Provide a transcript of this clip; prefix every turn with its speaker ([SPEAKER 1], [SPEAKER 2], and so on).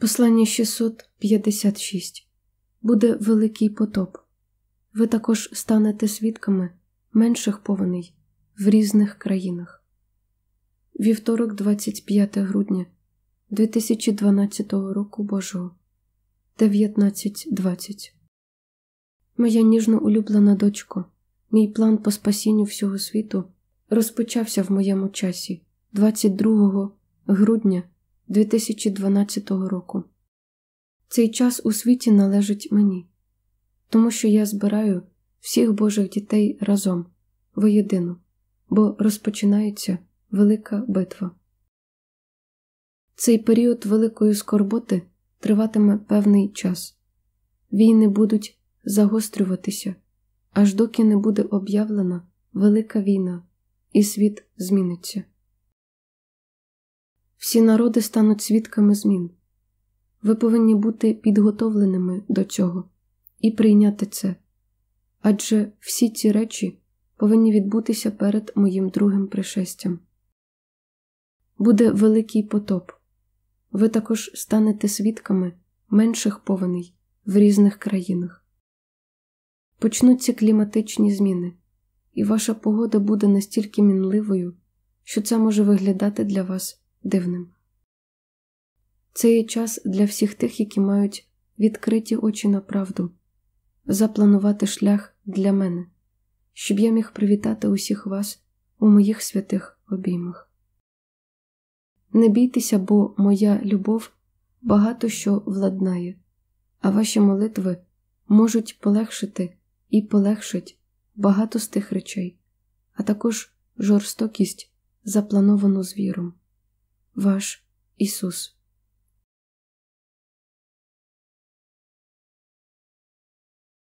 [SPEAKER 1] Послання 656 буде великий потоп. Ви також станете свідками менших повеней в різних країнах. Вівторок, 25 грудня 2012 року Божого 19.20 Моя ніжно улюблена дочко. Мій план по спасінню всього світу розпочався в моєму часі 22 грудня 2012 року. Цей час у світі належить мені, тому що я збираю всіх Божих дітей разом воєдину, бо розпочинається велика битва. Цей період великої скорботи триватиме певний час. Війни будуть загострюватися, аж доки не буде об'явлена велика війна, і світ зміниться. Всі народи стануть свідками змін. Ви повинні бути підготовленими до цього і прийняти це. Адже всі ці речі повинні відбутися перед моїм другим пришестям. Буде великий потоп. Ви також станете свідками менших повеней в різних країнах. Почнуться кліматичні зміни, і ваша погода буде настільки мінливою, що це може виглядати для вас дивним. Це є час для всіх тих, які мають відкриті очі на правду, запланувати шлях для мене, щоб я міг привітати усіх вас у моїх святих обіймах. Не бійтеся, бо моя любов багато що владнає, а ваші молитви можуть полегшити і полегшить багато з тих речей, а також жорстокість, заплановану звіром ваш Ісус.